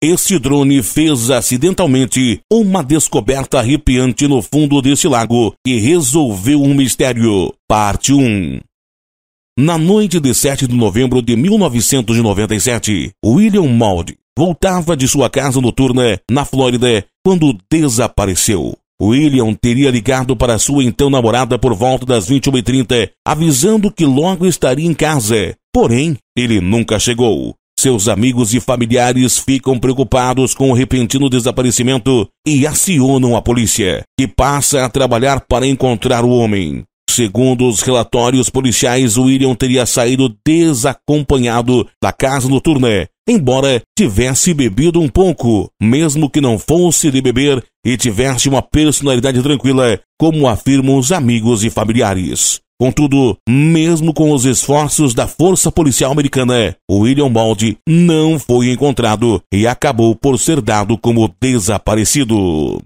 Este drone fez acidentalmente uma descoberta arrepiante no fundo deste lago e resolveu um mistério. Parte 1 Na noite de 7 de novembro de 1997, William Maud voltava de sua casa noturna na Flórida quando desapareceu. William teria ligado para sua então namorada por volta das 21h30, avisando que logo estaria em casa. Porém, ele nunca chegou. Seus amigos e familiares ficam preocupados com o repentino desaparecimento e acionam a polícia, que passa a trabalhar para encontrar o homem. Segundo os relatórios policiais, William teria saído desacompanhado da casa noturna, embora tivesse bebido um pouco, mesmo que não fosse de beber e tivesse uma personalidade tranquila, como afirmam os amigos e familiares. Contudo, mesmo com os esforços da Força Policial Americana, William Bald não foi encontrado e acabou por ser dado como desaparecido.